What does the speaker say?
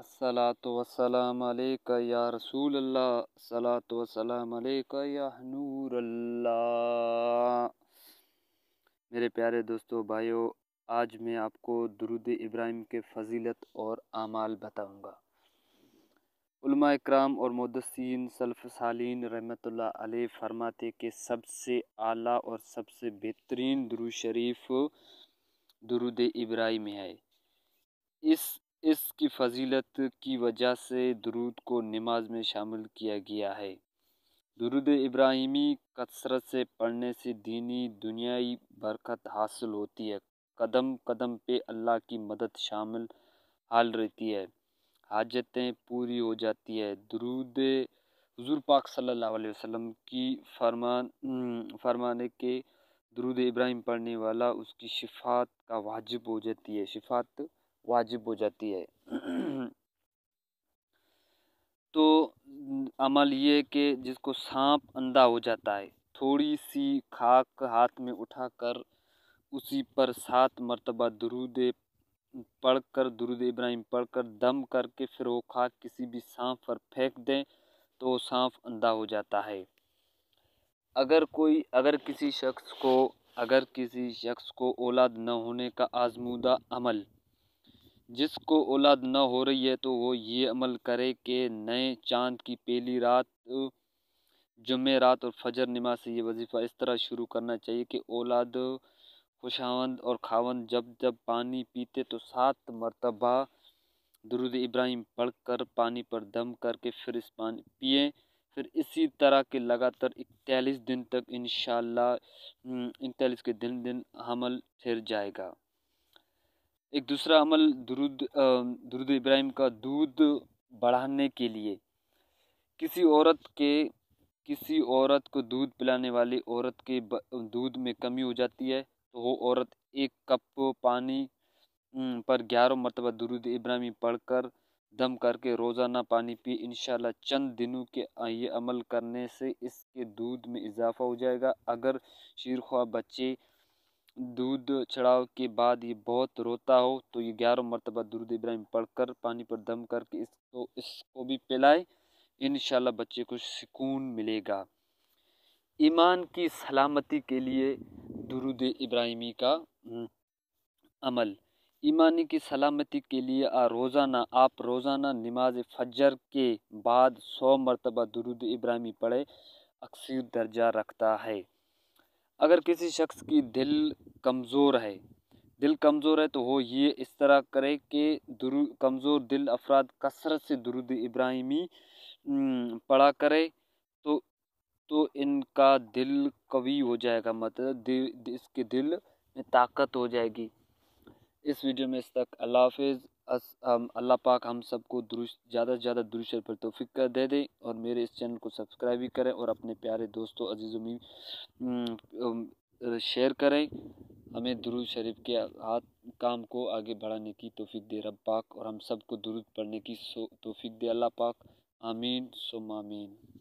असलातम या रसूल अल्लाह सलातम या नूर अल्लाह मेरे प्यारे दोस्तों भाइयों आज मैं आपको दरुद इब्राहिम के फजीलत और आमाल बताऊंगा उलमा इक्राम और मुदसिन सल्फ सालीन रहमतुल्लाह अलैह फरमाते कि सबसे आला और सबसे बेहतरीन दुरू शरीफ दरुद इब्राहिम है इस इसकी फजीलत की वजह से दरूद को नमाज में शामिल किया गया है दरूद इब्राहिमी कसरत से पढ़ने से दीनी दुनियाई बरकत हासिल होती है कदम कदम पे अल्लाह की मदद शामिल हाल रहती है हाजतें पूरी हो जाती है दरूद हजूर पाक सल्लल्लाहु अलैहि वसल्लम की फरमान फरमाने के दरूद इब्राहिम पढ़ने वाला उसकी शिफात का वाजिब हो जाती है शिफात वाजिब हो जाती है तो अमल ये कि जिसको सांप अंधा हो जाता है थोड़ी सी खाक हाथ में उठाकर उसी पर सात मरतबा दरूद पढ़ कर दरुद इब्राहिम पढ़ कर दम करके फिर वो खाक किसी भी सांप पर फेंक दें तो वो सांप अंधा हो जाता है अगर कोई अगर किसी शख्स को अगर किसी शख्स को औलाद न होने का आजमूदा अमल जिसको औलाद न हो रही है तो वो ये अमल करे कि नए चांद की पहली रात रात और फजर नमाज से ये वजीफ़ा इस तरह शुरू करना चाहिए कि औलाद खुशावंद और खावंद जब जब पानी पीते तो सात मरतबा दरुद इब्राहिम पढ़ कर पानी पर दम करके फिर इस पानी पिए फिर इसी तरह के लगातार इकतालीस दिन तक इन इकतालीस के दिन दिन हमल ठहर जाएगा एक दूसरा अमल दुरुद दुरुद इब्राहिम का दूध बढ़ाने के लिए किसी औरत के किसी औरत को दूध पिलाने वाली औरत के दूध में कमी हो जाती है तो वो औरत एक कप पानी पर ग्यारह मरतबा दुरुद इब्राहिमी पढ़कर दम करके रोज़ाना पानी पी इन चंद दिनों के ये अमल करने से इसके दूध में इजाफ़ा हो जाएगा अगर शीरख्वा बच्चे दूध चढ़ाव के बाद ये बहुत रोता हो तो ये ग्यारह मरतबा दुरुद इब्राहिम पढ़कर पानी पर दम करके इसको तो इसको भी पिलाए इन बच्चे को सुकून मिलेगा ईमान की सलामती के लिए दुरुद इब्राहिमी का हम्म, अमल ईमानी की सलामती के लिए आ रोज़ाना आप रोज़ाना नमाज फजर के बाद सौ मरतबा दुरुद इब्राहिमी पढ़े अक्सर दर्जा रखता है अगर किसी शख्स की दिल कमज़ोर है दिल कमज़ोर है तो वो ये इस तरह करे कि दुरु कमज़ोर दिल अफराद कसरत से दुरुद इब्राहिमी पढ़ा करे तो तो इनका दिल कवी हो जाएगा मतलब दि, इसके दिल में ताकत हो जाएगी इस वीडियो में इस तक अल्लाह हाफिज़ अल्लाह पाक हम सबको दुरुस्त ज़्यादा से ज़्यादा दुरुस्त पर तोफ़ी कर दे दें और मेरे इस चैनल को सब्सक्राइब भी करें और अपने प्यारे दोस्तों अजीज़ में शेयर करें हमें दुरुद शरीफ के हाथ काम को आगे बढ़ाने की तोफ़ी दे रब पाक और हम सबको दुरुद पढ़ने की तोफ़ी दे अल्लाह पाक आमीन सुम आमीन